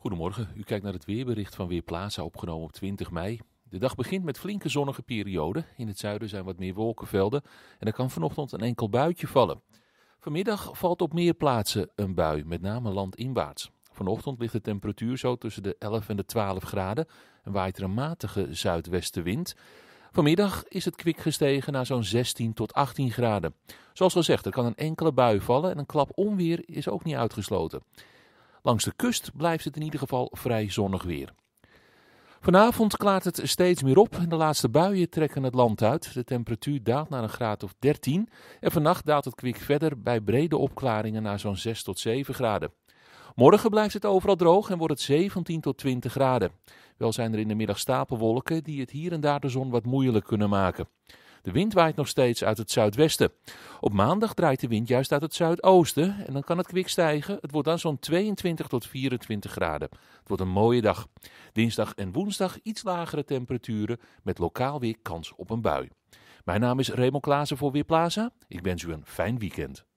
Goedemorgen, u kijkt naar het weerbericht van Weerplaza opgenomen op 20 mei. De dag begint met flinke zonnige perioden. In het zuiden zijn wat meer wolkenvelden en er kan vanochtend een enkel buitje vallen. Vanmiddag valt op meer plaatsen een bui, met name landinwaarts. Vanochtend ligt de temperatuur zo tussen de 11 en de 12 graden en waait er een matige zuidwestenwind. Vanmiddag is het kwik gestegen naar zo'n 16 tot 18 graden. Zoals gezegd, er kan een enkele bui vallen en een klap onweer is ook niet uitgesloten. Langs de kust blijft het in ieder geval vrij zonnig weer. Vanavond klaart het steeds meer op en de laatste buien trekken het land uit. De temperatuur daalt naar een graad of 13 en vannacht daalt het kwik verder bij brede opklaringen naar zo'n 6 tot 7 graden. Morgen blijft het overal droog en wordt het 17 tot 20 graden. Wel zijn er in de middag stapelwolken die het hier en daar de zon wat moeilijk kunnen maken. De wind waait nog steeds uit het zuidwesten. Op maandag draait de wind juist uit het zuidoosten en dan kan het kwik stijgen. Het wordt dan zo'n 22 tot 24 graden. Het wordt een mooie dag. Dinsdag en woensdag iets lagere temperaturen met lokaal weer kans op een bui. Mijn naam is Raymond Klaassen voor Weerplaza. Ik wens u een fijn weekend.